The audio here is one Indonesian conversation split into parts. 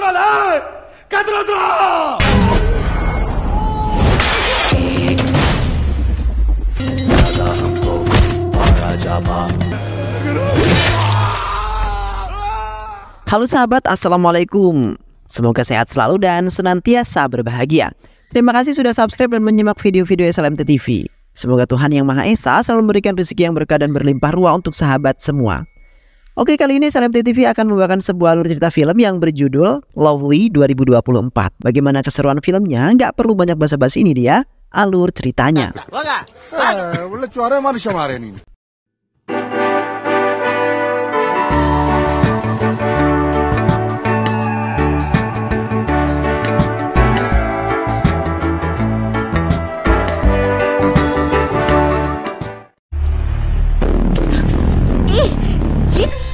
Halo sahabat, Assalamualaikum Semoga sehat selalu dan senantiasa berbahagia Terima kasih sudah subscribe dan menyimak video-video SLMT TV Semoga Tuhan Yang Maha Esa selalu memberikan rezeki yang berkah dan berlimpah ruah untuk sahabat semua Oke, kali ini Selebti TV akan membawakan sebuah alur cerita film yang berjudul Lovely 2024. Bagaimana keseruan filmnya? Nggak perlu banyak basa-basi ini dia, alur ceritanya. Eh,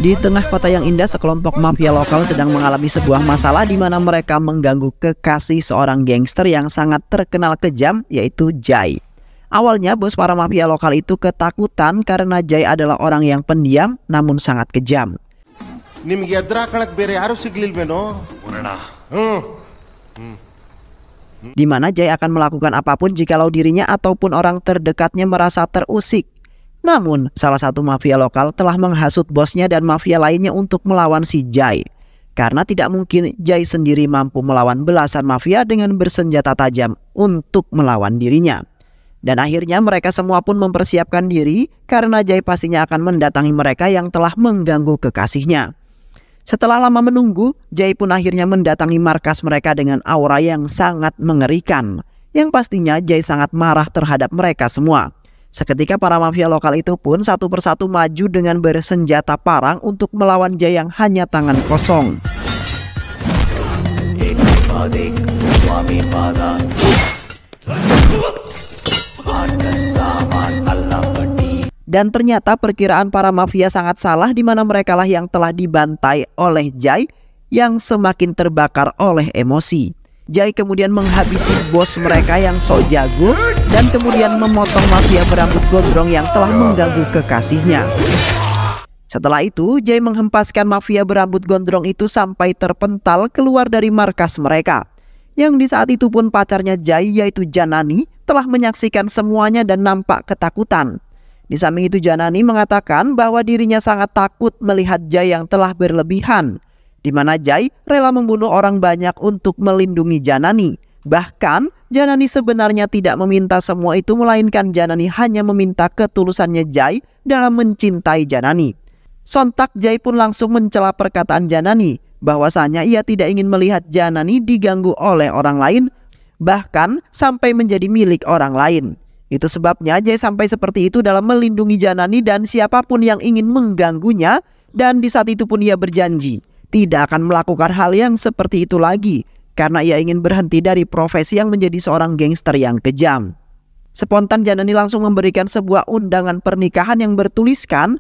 Di tengah kota yang indah, sekelompok mafia lokal sedang mengalami sebuah masalah di mana mereka mengganggu kekasih seorang gangster yang sangat terkenal kejam, yaitu Jai. Awalnya, bos para mafia lokal itu ketakutan karena Jai adalah orang yang pendiam namun sangat kejam. Hmm. Di mana Jai akan melakukan apapun jikalau dirinya ataupun orang terdekatnya merasa terusik. Namun, salah satu mafia lokal telah menghasut bosnya dan mafia lainnya untuk melawan si Jai. Karena tidak mungkin Jai sendiri mampu melawan belasan mafia dengan bersenjata tajam untuk melawan dirinya. Dan akhirnya mereka semua pun mempersiapkan diri karena Jai pastinya akan mendatangi mereka yang telah mengganggu kekasihnya. Setelah lama menunggu, Jai pun akhirnya mendatangi markas mereka dengan aura yang sangat mengerikan. Yang pastinya Jai sangat marah terhadap mereka semua. Seketika para mafia lokal itu pun satu persatu maju dengan bersenjata parang untuk melawan Jay yang hanya tangan kosong. Dan ternyata perkiraan para mafia sangat salah di mana merekalah yang telah dibantai oleh Jai yang semakin terbakar oleh emosi. Jai kemudian menghabisi bos mereka yang sok jago dan kemudian memotong mafia berambut gondrong yang telah ya. mengganggu kekasihnya. Setelah itu, Jay menghempaskan mafia berambut gondrong itu sampai terpental keluar dari markas mereka. Yang di saat itu pun pacarnya Jay yaitu Janani telah menyaksikan semuanya dan nampak ketakutan. Di samping itu Janani mengatakan bahwa dirinya sangat takut melihat Jay yang telah berlebihan. Di mana Jay rela membunuh orang banyak untuk melindungi Janani. Bahkan, Janani sebenarnya tidak meminta semua itu melainkan Janani hanya meminta ketulusannya Jai dalam mencintai Janani. Sontak Jai pun langsung mencela perkataan Janani bahwasanya ia tidak ingin melihat Janani diganggu oleh orang lain bahkan sampai menjadi milik orang lain. Itu sebabnya Jai sampai seperti itu dalam melindungi Janani dan siapapun yang ingin mengganggunya dan di saat itu pun ia berjanji tidak akan melakukan hal yang seperti itu lagi karena ia ingin berhenti dari profesi yang menjadi seorang gangster yang kejam. Spontan Janani langsung memberikan sebuah undangan pernikahan yang bertuliskan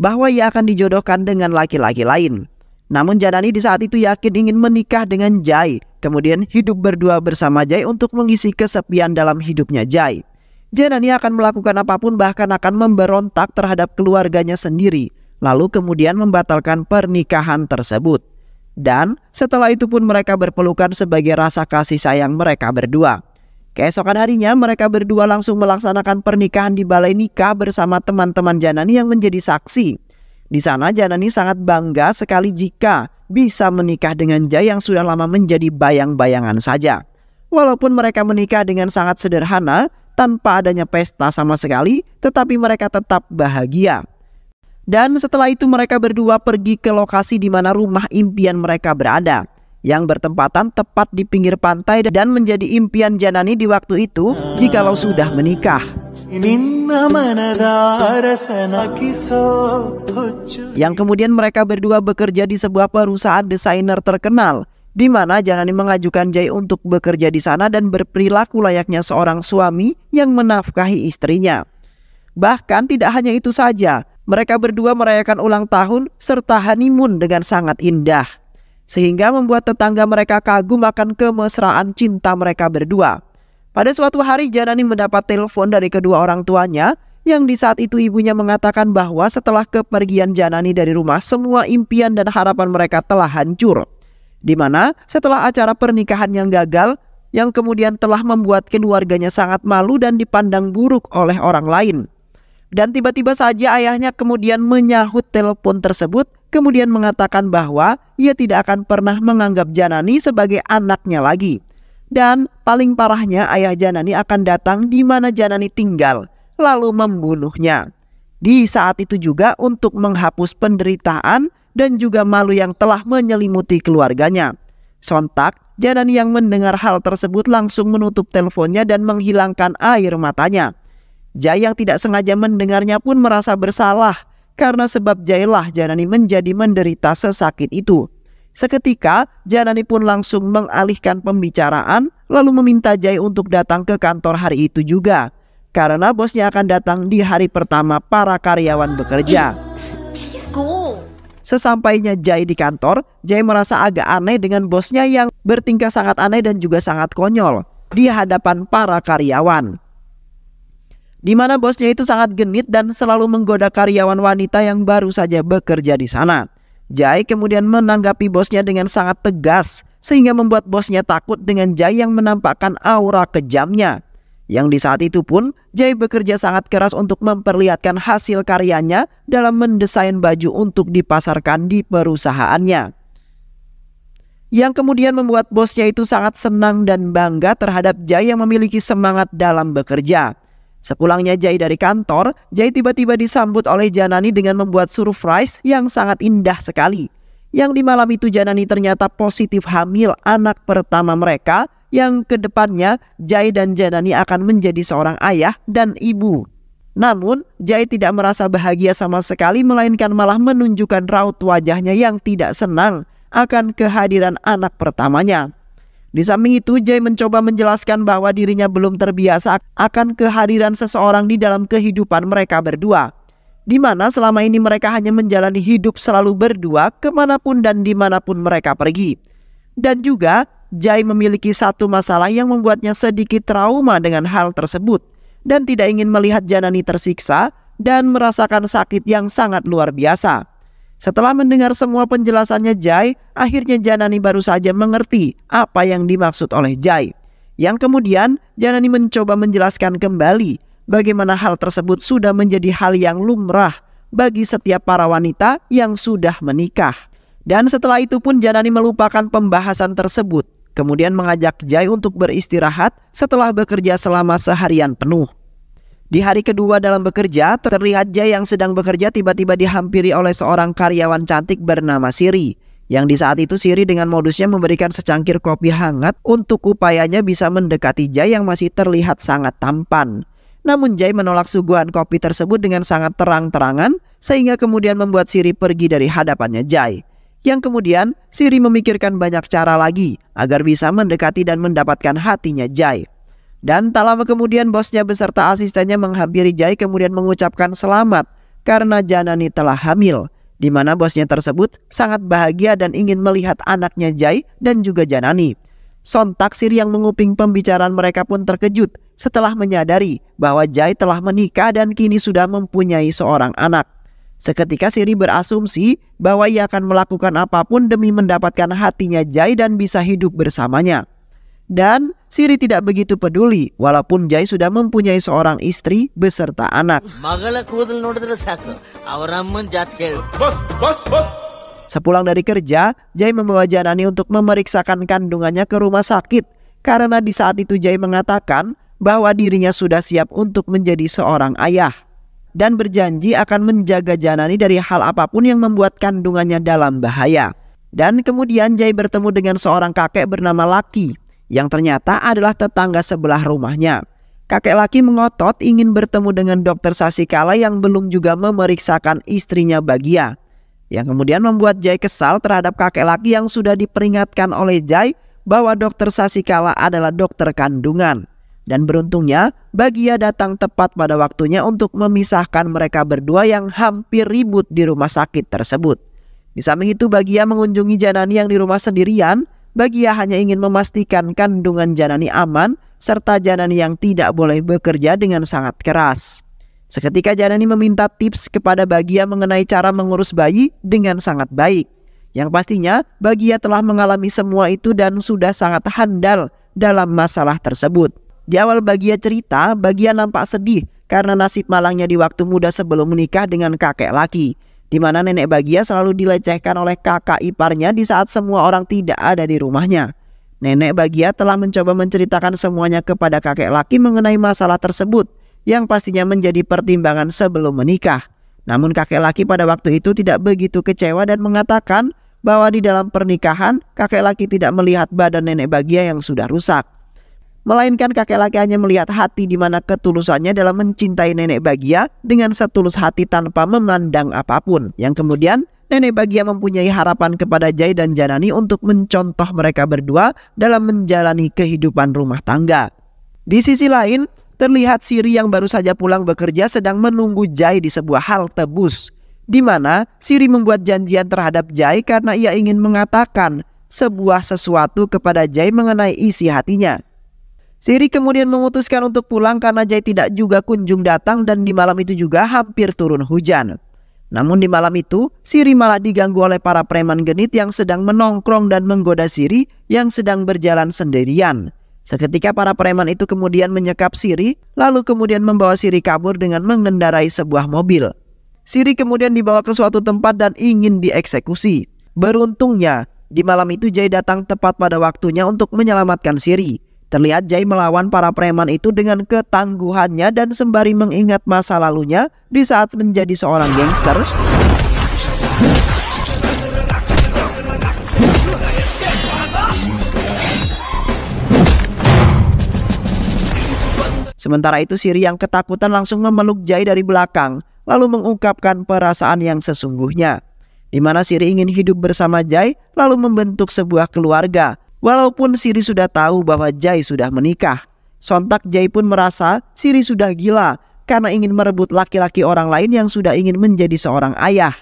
bahwa ia akan dijodohkan dengan laki-laki lain. Namun Janani di saat itu yakin ingin menikah dengan Jai, kemudian hidup berdua bersama Jai untuk mengisi kesepian dalam hidupnya Jai. Janani akan melakukan apapun bahkan akan memberontak terhadap keluarganya sendiri, lalu kemudian membatalkan pernikahan tersebut. Dan setelah itu pun mereka berpelukan sebagai rasa kasih sayang mereka berdua. Keesokan harinya mereka berdua langsung melaksanakan pernikahan di balai nikah bersama teman-teman Janani yang menjadi saksi. Di sana Janani sangat bangga sekali jika bisa menikah dengan Jay yang sudah lama menjadi bayang-bayangan saja. Walaupun mereka menikah dengan sangat sederhana, tanpa adanya pesta sama sekali, tetapi mereka tetap bahagia. Dan setelah itu mereka berdua pergi ke lokasi di mana rumah impian mereka berada yang bertempatan tepat di pinggir pantai dan menjadi impian Janani di waktu itu jikalau sudah menikah. Yang kemudian mereka berdua bekerja di sebuah perusahaan desainer terkenal di mana Janani mengajukan Jai untuk bekerja di sana dan berperilaku layaknya seorang suami yang menafkahi istrinya. Bahkan tidak hanya itu saja, mereka berdua merayakan ulang tahun serta honeymoon dengan sangat indah, sehingga membuat tetangga mereka kagum akan kemesraan cinta mereka berdua. Pada suatu hari, Janani mendapat telepon dari kedua orang tuanya yang di saat itu ibunya mengatakan bahwa setelah kepergian Janani dari rumah, semua impian dan harapan mereka telah hancur. Di mana setelah acara pernikahan yang gagal, yang kemudian telah membuat keluarganya sangat malu dan dipandang buruk oleh orang lain. Dan tiba-tiba saja ayahnya kemudian menyahut telepon tersebut, kemudian mengatakan bahwa ia tidak akan pernah menganggap Janani sebagai anaknya lagi. Dan paling parahnya ayah Janani akan datang di mana Janani tinggal, lalu membunuhnya. Di saat itu juga untuk menghapus penderitaan dan juga malu yang telah menyelimuti keluarganya. Sontak, Janani yang mendengar hal tersebut langsung menutup teleponnya dan menghilangkan air matanya. Jai yang tidak sengaja mendengarnya pun merasa bersalah karena sebab Jailah Janani menjadi menderita sesakit itu. Seketika, Janani pun langsung mengalihkan pembicaraan lalu meminta Jai untuk datang ke kantor hari itu juga. Karena bosnya akan datang di hari pertama para karyawan bekerja. Sesampainya Jai di kantor, Jai merasa agak aneh dengan bosnya yang bertingkah sangat aneh dan juga sangat konyol di hadapan para karyawan di mana bosnya itu sangat genit dan selalu menggoda karyawan wanita yang baru saja bekerja di sana. Jai kemudian menanggapi bosnya dengan sangat tegas sehingga membuat bosnya takut dengan Jai yang menampakkan aura kejamnya. Yang di saat itu pun Jai bekerja sangat keras untuk memperlihatkan hasil karyanya dalam mendesain baju untuk dipasarkan di perusahaannya. Yang kemudian membuat bosnya itu sangat senang dan bangga terhadap Jai yang memiliki semangat dalam bekerja. Sepulangnya Jai dari kantor, Jai tiba-tiba disambut oleh Janani dengan membuat surprise yang sangat indah sekali. Yang di malam itu Janani ternyata positif hamil anak pertama mereka yang kedepannya Jai dan Janani akan menjadi seorang ayah dan ibu. Namun, Jai tidak merasa bahagia sama sekali melainkan malah menunjukkan raut wajahnya yang tidak senang akan kehadiran anak pertamanya. Di samping itu, Jay mencoba menjelaskan bahwa dirinya belum terbiasa akan kehadiran seseorang di dalam kehidupan mereka berdua. Di mana selama ini mereka hanya menjalani hidup selalu berdua kemanapun dan dimanapun mereka pergi. Dan juga, Jai memiliki satu masalah yang membuatnya sedikit trauma dengan hal tersebut. Dan tidak ingin melihat Janani tersiksa dan merasakan sakit yang sangat luar biasa. Setelah mendengar semua penjelasannya Jai, akhirnya Janani baru saja mengerti apa yang dimaksud oleh Jai. Yang kemudian Janani mencoba menjelaskan kembali bagaimana hal tersebut sudah menjadi hal yang lumrah bagi setiap para wanita yang sudah menikah. Dan setelah itu pun Janani melupakan pembahasan tersebut, kemudian mengajak Jai untuk beristirahat setelah bekerja selama seharian penuh. Di hari kedua dalam bekerja, terlihat Jay yang sedang bekerja tiba-tiba dihampiri oleh seorang karyawan cantik bernama Siri. Yang di saat itu Siri dengan modusnya memberikan secangkir kopi hangat untuk upayanya bisa mendekati Jay yang masih terlihat sangat tampan. Namun Jay menolak suguhan kopi tersebut dengan sangat terang-terangan sehingga kemudian membuat Siri pergi dari hadapannya Jay. Yang kemudian Siri memikirkan banyak cara lagi agar bisa mendekati dan mendapatkan hatinya Jay. Dan tak lama kemudian bosnya beserta asistennya menghampiri Jai kemudian mengucapkan selamat karena Janani telah hamil. Di mana bosnya tersebut sangat bahagia dan ingin melihat anaknya Jai dan juga Janani. Son Sir yang menguping pembicaraan mereka pun terkejut setelah menyadari bahwa Jai telah menikah dan kini sudah mempunyai seorang anak. Seketika Siri berasumsi bahwa ia akan melakukan apapun demi mendapatkan hatinya Jai dan bisa hidup bersamanya. Dan Siri tidak begitu peduli walaupun Jai sudah mempunyai seorang istri beserta anak. Sepulang dari kerja, Jai membawa Janani untuk memeriksakan kandungannya ke rumah sakit karena di saat itu Jai mengatakan bahwa dirinya sudah siap untuk menjadi seorang ayah dan berjanji akan menjaga Janani dari hal apapun yang membuat kandungannya dalam bahaya. Dan kemudian Jai bertemu dengan seorang kakek bernama Laki yang ternyata adalah tetangga sebelah rumahnya. Kakek laki mengotot ingin bertemu dengan dokter Sasikala yang belum juga memeriksakan istrinya Bagia. Yang kemudian membuat Jai kesal terhadap kakek laki yang sudah diperingatkan oleh Jai bahwa dokter Sasikala adalah dokter kandungan. Dan beruntungnya, Bagia datang tepat pada waktunya untuk memisahkan mereka berdua yang hampir ribut di rumah sakit tersebut. Di samping itu, Bagia mengunjungi Janani yang di rumah sendirian bagi yang hanya ingin memastikan kandungan janani aman serta janani yang tidak boleh bekerja dengan sangat keras. Seketika janani meminta tips kepada Bagia mengenai cara mengurus bayi dengan sangat baik. Yang pastinya Bagia telah mengalami semua itu dan sudah sangat handal dalam masalah tersebut. Di awal Bagia cerita, Bagia nampak sedih karena nasib malangnya di waktu muda sebelum menikah dengan kakek laki di mana nenek Bagia selalu dilecehkan oleh kakak iparnya di saat semua orang tidak ada di rumahnya. Nenek Bagia telah mencoba menceritakan semuanya kepada kakek laki mengenai masalah tersebut yang pastinya menjadi pertimbangan sebelum menikah. Namun kakek laki pada waktu itu tidak begitu kecewa dan mengatakan bahwa di dalam pernikahan kakek laki tidak melihat badan nenek Bagia yang sudah rusak melainkan kakek laki hanya melihat hati di mana ketulusannya dalam mencintai nenek bagia dengan setulus hati tanpa memandang apapun. Yang kemudian Nenek Bagia mempunyai harapan kepada Jai dan Janani untuk mencontoh mereka berdua dalam menjalani kehidupan rumah tangga. Di sisi lain, terlihat Siri yang baru saja pulang bekerja sedang menunggu Jai di sebuah halte bus. Di mana Siri membuat janjian terhadap Jai karena ia ingin mengatakan sebuah sesuatu kepada Jai mengenai isi hatinya. Siri kemudian memutuskan untuk pulang karena Jay tidak juga kunjung datang dan di malam itu juga hampir turun hujan. Namun di malam itu, Siri malah diganggu oleh para preman genit yang sedang menongkrong dan menggoda Siri yang sedang berjalan sendirian. Seketika para preman itu kemudian menyekap Siri, lalu kemudian membawa Siri kabur dengan mengendarai sebuah mobil. Siri kemudian dibawa ke suatu tempat dan ingin dieksekusi. Beruntungnya, di malam itu Jay datang tepat pada waktunya untuk menyelamatkan Siri. Terlihat Jai melawan para preman itu dengan ketangguhannya dan sembari mengingat masa lalunya di saat menjadi seorang gangster. Sementara itu Siri yang ketakutan langsung memeluk Jai dari belakang lalu mengungkapkan perasaan yang sesungguhnya. Di mana Siri ingin hidup bersama Jai lalu membentuk sebuah keluarga Walaupun Siri sudah tahu bahwa Jai sudah menikah, sontak Jai pun merasa Siri sudah gila karena ingin merebut laki-laki orang lain yang sudah ingin menjadi seorang ayah.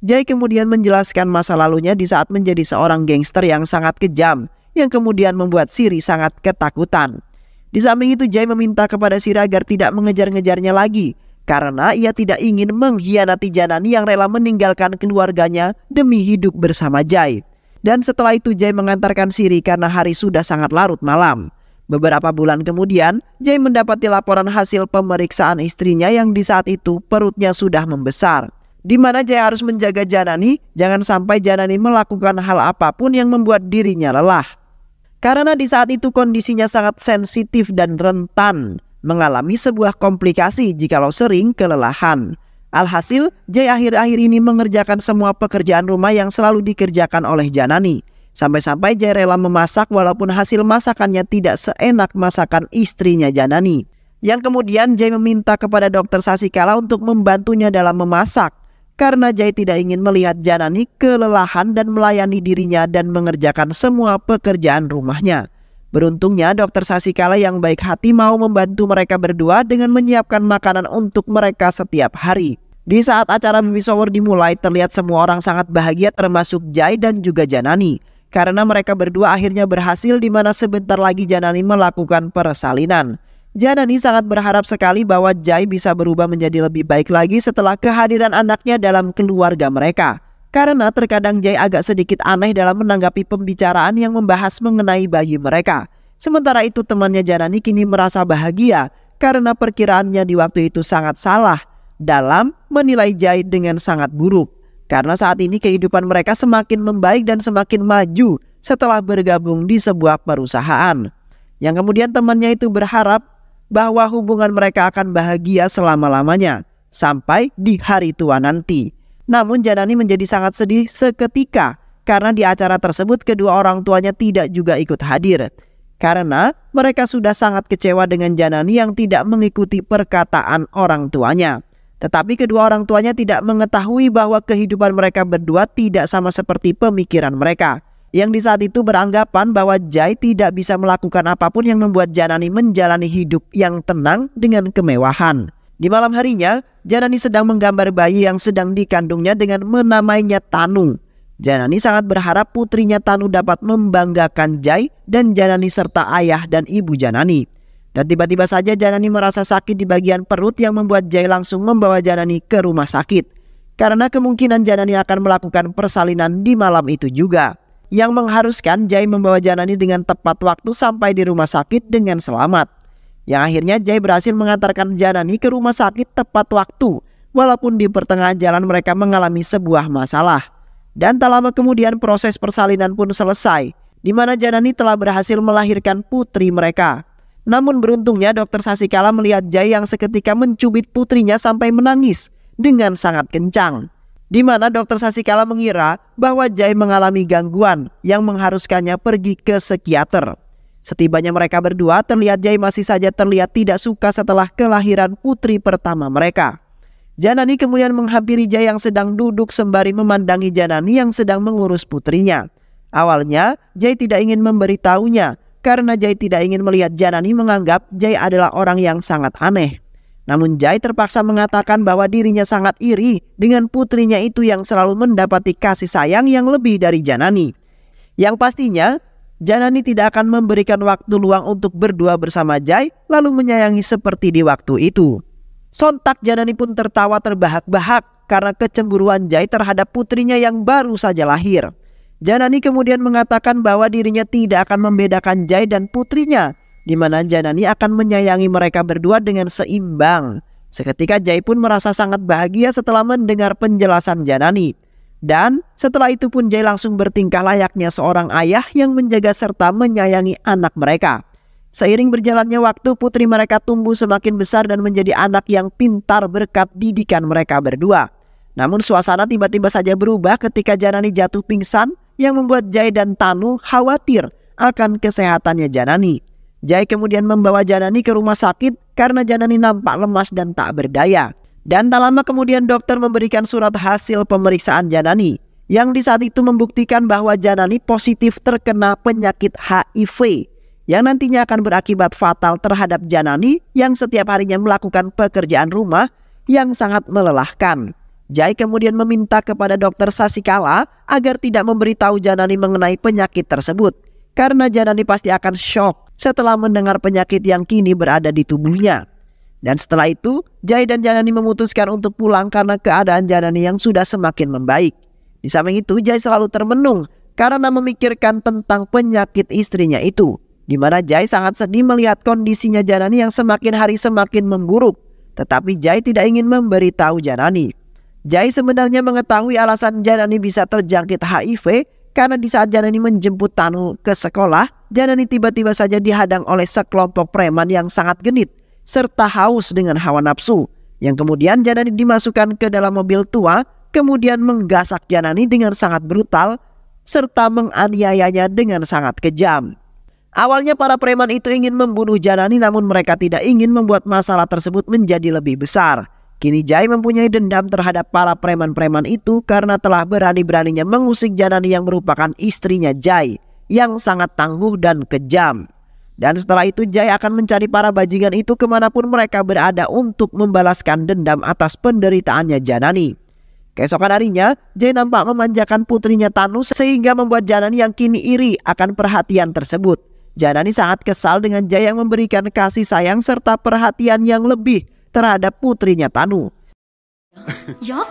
Jai kemudian menjelaskan masa lalunya di saat menjadi seorang gangster yang sangat kejam, yang kemudian membuat Siri sangat ketakutan. Di samping itu Jai meminta kepada Siri agar tidak mengejar-ngejarnya lagi, karena ia tidak ingin mengkhianati Janani yang rela meninggalkan keluarganya demi hidup bersama Jai. Dan setelah itu Jay mengantarkan Siri karena hari sudah sangat larut malam. Beberapa bulan kemudian, Jay mendapati laporan hasil pemeriksaan istrinya yang di saat itu perutnya sudah membesar. Di mana Jay harus menjaga Janani, jangan sampai Janani melakukan hal apapun yang membuat dirinya lelah. Karena di saat itu kondisinya sangat sensitif dan rentan, mengalami sebuah komplikasi jikalau sering kelelahan. Alhasil, Jay akhir-akhir ini mengerjakan semua pekerjaan rumah yang selalu dikerjakan oleh Janani. Sampai-sampai Jay rela memasak walaupun hasil masakannya tidak seenak masakan istrinya Janani. Yang kemudian Jay meminta kepada dokter Sasikala untuk membantunya dalam memasak. Karena Jay tidak ingin melihat Janani kelelahan dan melayani dirinya dan mengerjakan semua pekerjaan rumahnya. Beruntungnya dokter Sasikala yang baik hati mau membantu mereka berdua dengan menyiapkan makanan untuk mereka setiap hari. Di saat acara baby shower dimulai, terlihat semua orang sangat bahagia termasuk Jai dan juga Janani. Karena mereka berdua akhirnya berhasil di mana sebentar lagi Janani melakukan persalinan. Janani sangat berharap sekali bahwa Jai bisa berubah menjadi lebih baik lagi setelah kehadiran anaknya dalam keluarga mereka. Karena terkadang Jay agak sedikit aneh dalam menanggapi pembicaraan yang membahas mengenai bayi mereka. Sementara itu temannya Janani kini merasa bahagia karena perkiraannya di waktu itu sangat salah dalam menilai Jai dengan sangat buruk. Karena saat ini kehidupan mereka semakin membaik dan semakin maju setelah bergabung di sebuah perusahaan. Yang kemudian temannya itu berharap bahwa hubungan mereka akan bahagia selama-lamanya sampai di hari tua nanti. Namun Janani menjadi sangat sedih seketika karena di acara tersebut kedua orang tuanya tidak juga ikut hadir. Karena mereka sudah sangat kecewa dengan Janani yang tidak mengikuti perkataan orang tuanya. Tetapi kedua orang tuanya tidak mengetahui bahwa kehidupan mereka berdua tidak sama seperti pemikiran mereka. Yang di saat itu beranggapan bahwa Jai tidak bisa melakukan apapun yang membuat Janani menjalani hidup yang tenang dengan kemewahan. Di malam harinya, Janani sedang menggambar bayi yang sedang dikandungnya dengan menamainya Tanu. Janani sangat berharap putrinya Tanu dapat membanggakan Jai dan Janani serta ayah dan ibu Janani. Dan tiba-tiba saja Janani merasa sakit di bagian perut yang membuat Jai langsung membawa Janani ke rumah sakit. Karena kemungkinan Janani akan melakukan persalinan di malam itu juga. Yang mengharuskan Jai membawa Janani dengan tepat waktu sampai di rumah sakit dengan selamat. Yang akhirnya Jay berhasil mengantarkan Janani ke rumah sakit tepat waktu walaupun di pertengahan jalan mereka mengalami sebuah masalah. Dan tak lama kemudian proses persalinan pun selesai di mana Janani telah berhasil melahirkan putri mereka. Namun beruntungnya dokter Sasikala melihat Jay yang seketika mencubit putrinya sampai menangis dengan sangat kencang di mana dokter Sasikala mengira bahwa Jay mengalami gangguan yang mengharuskannya pergi ke psikiater. Setibanya mereka berdua, terlihat Jai masih saja terlihat tidak suka setelah kelahiran putri pertama mereka. Janani kemudian menghampiri Jai yang sedang duduk sembari memandangi Janani yang sedang mengurus putrinya. Awalnya, Jai tidak ingin memberitahunya karena Jai tidak ingin melihat Janani menganggap Jai adalah orang yang sangat aneh. Namun Jai terpaksa mengatakan bahwa dirinya sangat iri dengan putrinya itu yang selalu mendapati kasih sayang yang lebih dari Janani. Yang pastinya Janani tidak akan memberikan waktu luang untuk berdua bersama Jai lalu menyayangi seperti di waktu itu. Sontak Janani pun tertawa terbahak-bahak karena kecemburuan Jai terhadap putrinya yang baru saja lahir. Janani kemudian mengatakan bahwa dirinya tidak akan membedakan Jai dan putrinya, di mana Janani akan menyayangi mereka berdua dengan seimbang. Seketika Jai pun merasa sangat bahagia setelah mendengar penjelasan Janani. Dan setelah itu pun Jay langsung bertingkah layaknya seorang ayah yang menjaga serta menyayangi anak mereka. Seiring berjalannya waktu, putri mereka tumbuh semakin besar dan menjadi anak yang pintar berkat didikan mereka berdua. Namun suasana tiba-tiba saja berubah ketika Janani jatuh pingsan yang membuat Jai dan Tanu khawatir akan kesehatannya Janani. Jai kemudian membawa Janani ke rumah sakit karena Janani nampak lemas dan tak berdaya. Dan tak lama kemudian dokter memberikan surat hasil pemeriksaan Janani yang di saat itu membuktikan bahwa Janani positif terkena penyakit HIV yang nantinya akan berakibat fatal terhadap Janani yang setiap harinya melakukan pekerjaan rumah yang sangat melelahkan. Jai kemudian meminta kepada dokter Sasikala agar tidak memberitahu Janani mengenai penyakit tersebut karena Janani pasti akan shock setelah mendengar penyakit yang kini berada di tubuhnya. Dan setelah itu, Jai dan Janani memutuskan untuk pulang karena keadaan Janani yang sudah semakin membaik. Di samping itu, Jai selalu termenung karena memikirkan tentang penyakit istrinya itu. Di mana Jai sangat sedih melihat kondisinya Janani yang semakin hari semakin memburuk. Tetapi Jai tidak ingin memberitahu Janani. Jai sebenarnya mengetahui alasan Janani bisa terjangkit HIV karena di saat Janani menjemput Tanu ke sekolah, Janani tiba-tiba saja dihadang oleh sekelompok preman yang sangat genit serta haus dengan hawa nafsu yang kemudian Janani dimasukkan ke dalam mobil tua kemudian menggasak Janani dengan sangat brutal serta menganiayanya dengan sangat kejam. Awalnya para preman itu ingin membunuh Janani namun mereka tidak ingin membuat masalah tersebut menjadi lebih besar. Kini Jai mempunyai dendam terhadap para preman-preman itu karena telah berani-beraninya mengusik Janani yang merupakan istrinya Jai yang sangat tangguh dan kejam. Dan setelah itu Jaya akan mencari para bajingan itu kemanapun mereka berada untuk membalaskan dendam atas penderitaannya Janani. Keesokan harinya, Jay nampak memanjakan putrinya Tanu sehingga membuat Janani yang kini iri akan perhatian tersebut. Janani sangat kesal dengan Jay yang memberikan kasih sayang serta perhatian yang lebih terhadap putrinya Tanu.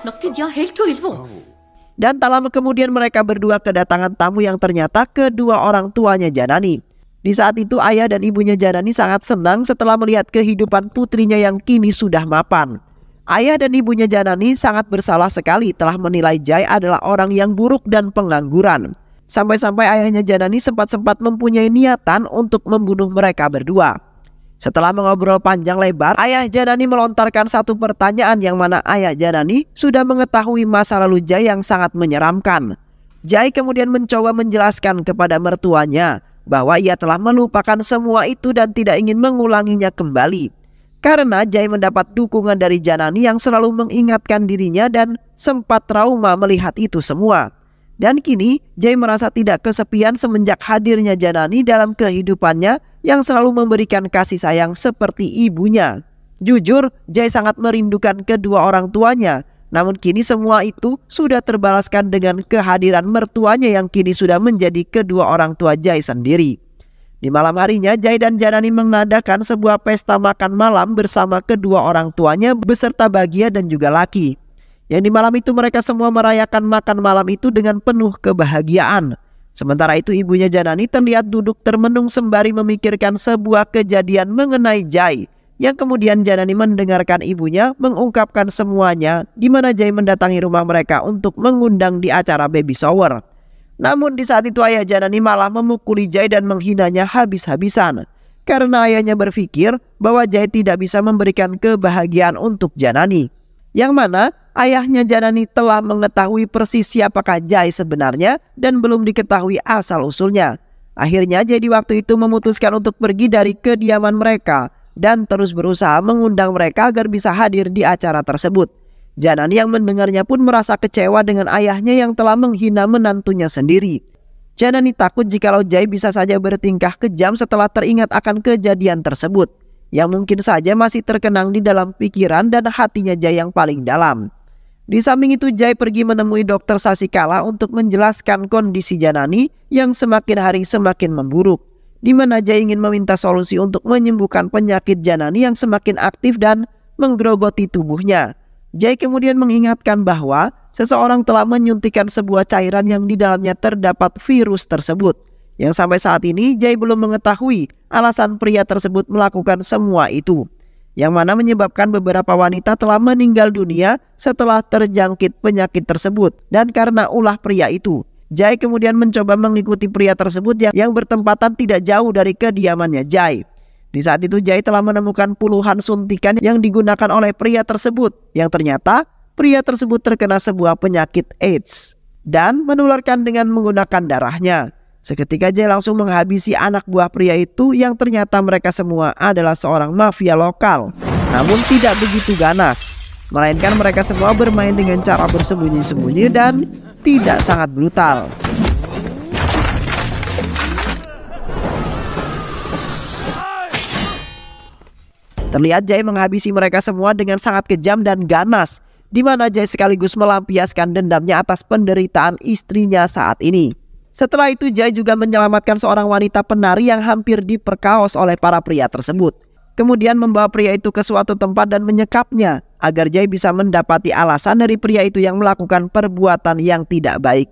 Dan tak lama kemudian mereka berdua kedatangan tamu yang ternyata kedua orang tuanya Janani. Di saat itu ayah dan ibunya Janani sangat senang setelah melihat kehidupan putrinya yang kini sudah mapan. Ayah dan ibunya Janani sangat bersalah sekali telah menilai Jai adalah orang yang buruk dan pengangguran. Sampai-sampai ayahnya Janani sempat-sempat mempunyai niatan untuk membunuh mereka berdua. Setelah mengobrol panjang lebar, ayah Janani melontarkan satu pertanyaan yang mana ayah Janani sudah mengetahui masa lalu Jai yang sangat menyeramkan. Jai kemudian mencoba menjelaskan kepada mertuanya bahwa ia telah melupakan semua itu dan tidak ingin mengulanginya kembali. Karena Jai mendapat dukungan dari Janani yang selalu mengingatkan dirinya dan sempat trauma melihat itu semua. Dan kini Jai merasa tidak kesepian semenjak hadirnya Janani dalam kehidupannya yang selalu memberikan kasih sayang seperti ibunya. Jujur, Jai sangat merindukan kedua orang tuanya namun kini semua itu sudah terbalaskan dengan kehadiran mertuanya yang kini sudah menjadi kedua orang tua Jai sendiri. Di malam harinya, Jai dan Janani mengadakan sebuah pesta makan malam bersama kedua orang tuanya beserta Bagia dan juga Laki. Yang di malam itu mereka semua merayakan makan malam itu dengan penuh kebahagiaan. Sementara itu ibunya Janani terlihat duduk termenung sembari memikirkan sebuah kejadian mengenai Jai yang kemudian Janani mendengarkan ibunya mengungkapkan semuanya di mana Jay mendatangi rumah mereka untuk mengundang di acara baby shower. Namun di saat itu ayah Janani malah memukuli Jay dan menghinanya habis-habisan karena ayahnya berpikir bahwa Jay tidak bisa memberikan kebahagiaan untuk Janani. Yang mana ayahnya Janani telah mengetahui persis siapakah Jay sebenarnya dan belum diketahui asal-usulnya. Akhirnya Jai di waktu itu memutuskan untuk pergi dari kediaman mereka dan terus berusaha mengundang mereka agar bisa hadir di acara tersebut. Janan yang mendengarnya pun merasa kecewa dengan ayahnya yang telah menghina menantunya sendiri. Janani takut jikalau Jai bisa saja bertingkah kejam setelah teringat akan kejadian tersebut, yang mungkin saja masih terkenang di dalam pikiran dan hatinya Jai yang paling dalam. Di samping itu Jai pergi menemui dokter Sasikala untuk menjelaskan kondisi Janani yang semakin hari semakin memburuk di mana Jay ingin meminta solusi untuk menyembuhkan penyakit janani yang semakin aktif dan menggerogoti tubuhnya. Jay kemudian mengingatkan bahwa seseorang telah menyuntikan sebuah cairan yang di dalamnya terdapat virus tersebut. Yang sampai saat ini Jay belum mengetahui alasan pria tersebut melakukan semua itu. Yang mana menyebabkan beberapa wanita telah meninggal dunia setelah terjangkit penyakit tersebut dan karena ulah pria itu. Jai kemudian mencoba mengikuti pria tersebut yang, yang bertempatan tidak jauh dari kediamannya Jai. Di saat itu Jai telah menemukan puluhan suntikan yang digunakan oleh pria tersebut yang ternyata pria tersebut terkena sebuah penyakit AIDS dan menularkan dengan menggunakan darahnya. Seketika Jai langsung menghabisi anak buah pria itu yang ternyata mereka semua adalah seorang mafia lokal. Namun tidak begitu ganas melainkan mereka semua bermain dengan cara bersembunyi-sembunyi dan tidak sangat brutal. Terlihat Jai menghabisi mereka semua dengan sangat kejam dan ganas, di mana Jai sekaligus melampiaskan dendamnya atas penderitaan istrinya saat ini. Setelah itu Jai juga menyelamatkan seorang wanita penari yang hampir diperkaos oleh para pria tersebut. Kemudian membawa pria itu ke suatu tempat dan menyekapnya agar Jai bisa mendapati alasan dari pria itu yang melakukan perbuatan yang tidak baik.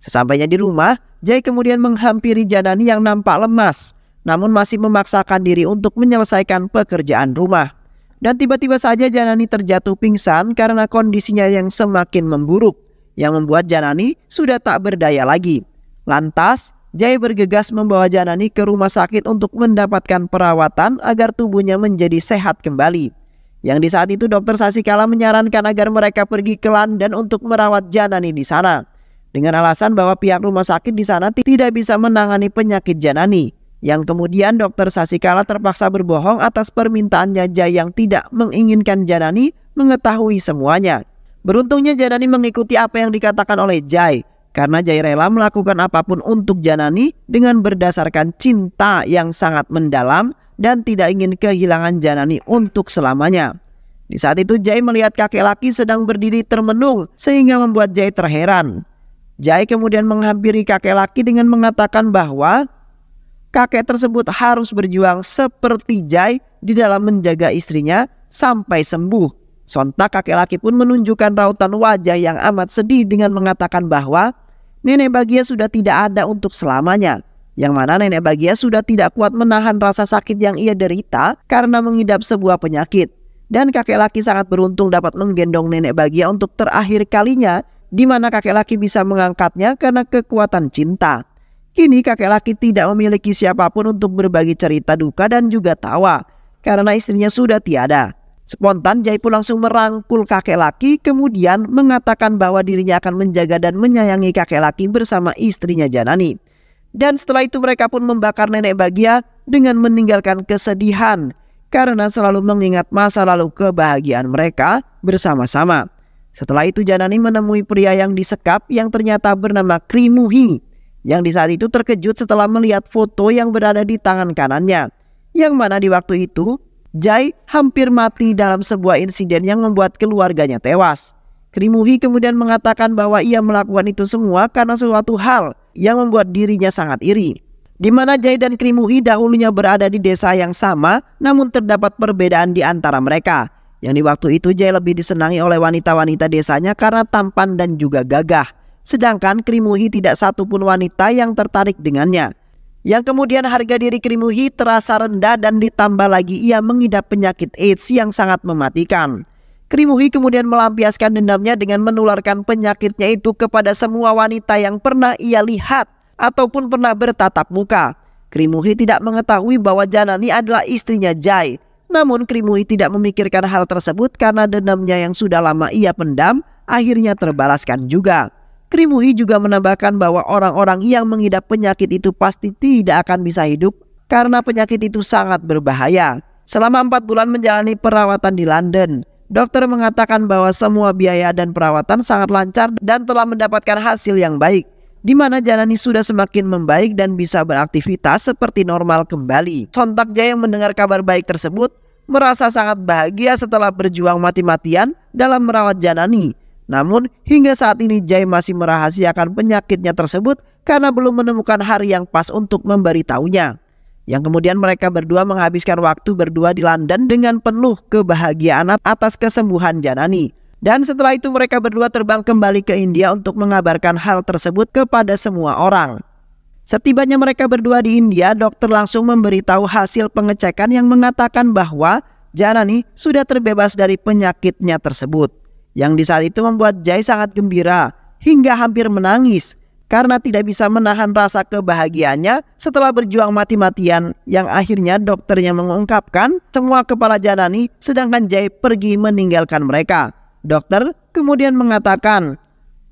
Sesampainya di rumah, Jai kemudian menghampiri Janani yang nampak lemas, namun masih memaksakan diri untuk menyelesaikan pekerjaan rumah. Dan tiba-tiba saja Janani terjatuh pingsan karena kondisinya yang semakin memburuk, yang membuat Janani sudah tak berdaya lagi. Lantas, Jai bergegas membawa Janani ke rumah sakit untuk mendapatkan perawatan agar tubuhnya menjadi sehat kembali. Yang di saat itu dokter Sasikala menyarankan agar mereka pergi ke London untuk merawat Janani di sana. Dengan alasan bahwa pihak rumah sakit di sana tidak bisa menangani penyakit Janani. Yang kemudian dokter Sasikala terpaksa berbohong atas permintaan Jaya yang tidak menginginkan Janani mengetahui semuanya. Beruntungnya Janani mengikuti apa yang dikatakan oleh Jai karena Jai rela melakukan apapun untuk Janani dengan berdasarkan cinta yang sangat mendalam dan tidak ingin kehilangan Janani untuk selamanya. Di saat itu Jai melihat kakek laki sedang berdiri termenung sehingga membuat Jai terheran. Jai kemudian menghampiri kakek laki dengan mengatakan bahwa kakek tersebut harus berjuang seperti Jai di dalam menjaga istrinya sampai sembuh. Sontak kakek laki pun menunjukkan rautan wajah yang amat sedih dengan mengatakan bahwa nenek bagia sudah tidak ada untuk selamanya yang mana nenek Bagia sudah tidak kuat menahan rasa sakit yang ia derita karena mengidap sebuah penyakit. Dan kakek laki sangat beruntung dapat menggendong nenek Bagia untuk terakhir kalinya, di mana kakek laki bisa mengangkatnya karena kekuatan cinta. Kini kakek laki tidak memiliki siapapun untuk berbagi cerita duka dan juga tawa, karena istrinya sudah tiada. Spontan Jaipur langsung merangkul kakek laki kemudian mengatakan bahwa dirinya akan menjaga dan menyayangi kakek laki bersama istrinya Janani. Dan setelah itu mereka pun membakar nenek bahagia dengan meninggalkan kesedihan karena selalu mengingat masa lalu kebahagiaan mereka bersama-sama. Setelah itu Janani menemui pria yang disekap yang ternyata bernama Krimuhi yang di saat itu terkejut setelah melihat foto yang berada di tangan kanannya. Yang mana di waktu itu Jai hampir mati dalam sebuah insiden yang membuat keluarganya tewas. Krimuhi kemudian mengatakan bahwa ia melakukan itu semua karena suatu hal yang membuat dirinya sangat iri. Di mana Jai dan Krimuhi dahulunya berada di desa yang sama, namun terdapat perbedaan di antara mereka. Yang di waktu itu Jai lebih disenangi oleh wanita-wanita desanya karena tampan dan juga gagah. Sedangkan Krimuhi tidak satupun wanita yang tertarik dengannya. Yang kemudian harga diri Krimuhi terasa rendah dan ditambah lagi ia mengidap penyakit AIDS yang sangat mematikan. Krimuhi kemudian melampiaskan dendamnya dengan menularkan penyakitnya itu kepada semua wanita yang pernah ia lihat ataupun pernah bertatap muka. Krimuhi tidak mengetahui bahwa Janani adalah istrinya Jai. Namun Krimuhi tidak memikirkan hal tersebut karena dendamnya yang sudah lama ia pendam akhirnya terbalaskan juga. Krimuhi juga menambahkan bahwa orang-orang yang mengidap penyakit itu pasti tidak akan bisa hidup karena penyakit itu sangat berbahaya. Selama empat bulan menjalani perawatan di London, Dokter mengatakan bahwa semua biaya dan perawatan sangat lancar dan telah mendapatkan hasil yang baik, di mana Janani sudah semakin membaik dan bisa beraktivitas seperti normal kembali. Sontak Jaya mendengar kabar baik tersebut, merasa sangat bahagia setelah berjuang mati-matian dalam merawat Janani. Namun, hingga saat ini Jai masih merahasiakan penyakitnya tersebut karena belum menemukan hari yang pas untuk memberitahunya yang kemudian mereka berdua menghabiskan waktu berdua di London dengan penuh kebahagiaan atas kesembuhan Janani. Dan setelah itu mereka berdua terbang kembali ke India untuk mengabarkan hal tersebut kepada semua orang. Setibanya mereka berdua di India, dokter langsung memberitahu hasil pengecekan yang mengatakan bahwa Janani sudah terbebas dari penyakitnya tersebut. Yang di saat itu membuat Jai sangat gembira hingga hampir menangis karena tidak bisa menahan rasa kebahagiaannya setelah berjuang mati-matian yang akhirnya dokternya mengungkapkan semua kepala Janani, sedangkan Jay pergi meninggalkan mereka. Dokter kemudian mengatakan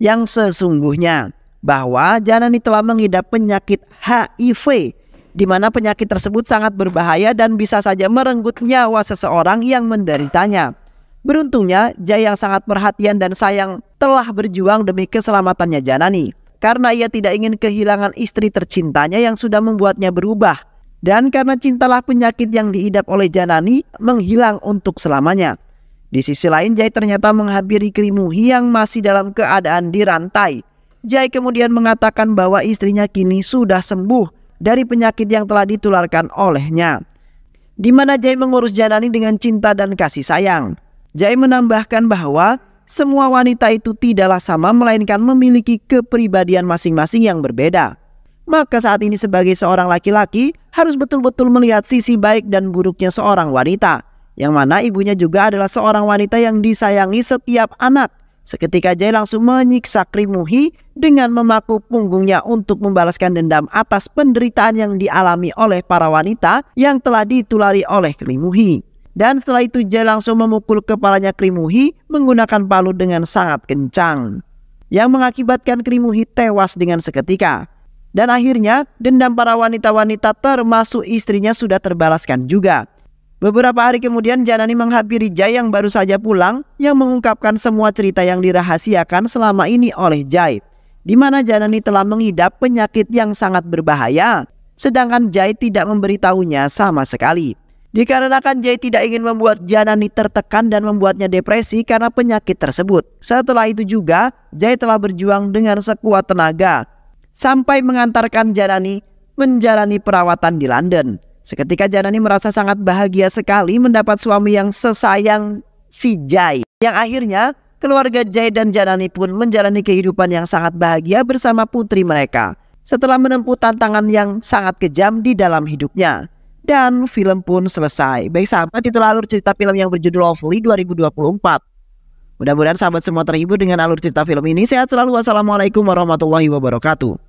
yang sesungguhnya bahwa Janani telah mengidap penyakit HIV di mana penyakit tersebut sangat berbahaya dan bisa saja merenggut nyawa seseorang yang menderitanya. Beruntungnya, Jay yang sangat perhatian dan sayang telah berjuang demi keselamatannya Janani karena ia tidak ingin kehilangan istri tercintanya yang sudah membuatnya berubah. Dan karena cintalah penyakit yang diidap oleh Janani menghilang untuk selamanya. Di sisi lain Jai ternyata menghampiri Krimuhi yang masih dalam keadaan dirantai. Jai kemudian mengatakan bahwa istrinya kini sudah sembuh dari penyakit yang telah ditularkan olehnya. Di mana Jai mengurus Janani dengan cinta dan kasih sayang. Jai menambahkan bahwa semua wanita itu tidaklah sama melainkan memiliki kepribadian masing-masing yang berbeda. Maka saat ini sebagai seorang laki-laki harus betul-betul melihat sisi baik dan buruknya seorang wanita. Yang mana ibunya juga adalah seorang wanita yang disayangi setiap anak. Seketika jay langsung menyiksa Krimuhi dengan memaku punggungnya untuk membalaskan dendam atas penderitaan yang dialami oleh para wanita yang telah ditulari oleh Krimuhi. Dan setelah itu Jai langsung memukul kepalanya Krimuhi menggunakan palu dengan sangat kencang. Yang mengakibatkan Krimuhi tewas dengan seketika. Dan akhirnya dendam para wanita-wanita termasuk istrinya sudah terbalaskan juga. Beberapa hari kemudian Janani menghampiri Jai yang baru saja pulang yang mengungkapkan semua cerita yang dirahasiakan selama ini oleh Jai. Di mana Janani telah mengidap penyakit yang sangat berbahaya sedangkan Jai tidak memberitahunya sama sekali. Dikarenakan Jay tidak ingin membuat Janani tertekan dan membuatnya depresi karena penyakit tersebut. Setelah itu juga, Jay telah berjuang dengan sekuat tenaga sampai mengantarkan Janani menjalani perawatan di London. Seketika Janani merasa sangat bahagia sekali mendapat suami yang sesayang si Jay. Yang akhirnya keluarga Jay dan Janani pun menjalani kehidupan yang sangat bahagia bersama putri mereka setelah menempuh tantangan yang sangat kejam di dalam hidupnya. Dan film pun selesai. Baik sahabat, itu alur cerita film yang berjudul Lovely 2024. Mudah-mudahan sahabat semua terhibur dengan alur cerita film ini. Sehat selalu. Wassalamualaikum warahmatullahi wabarakatuh.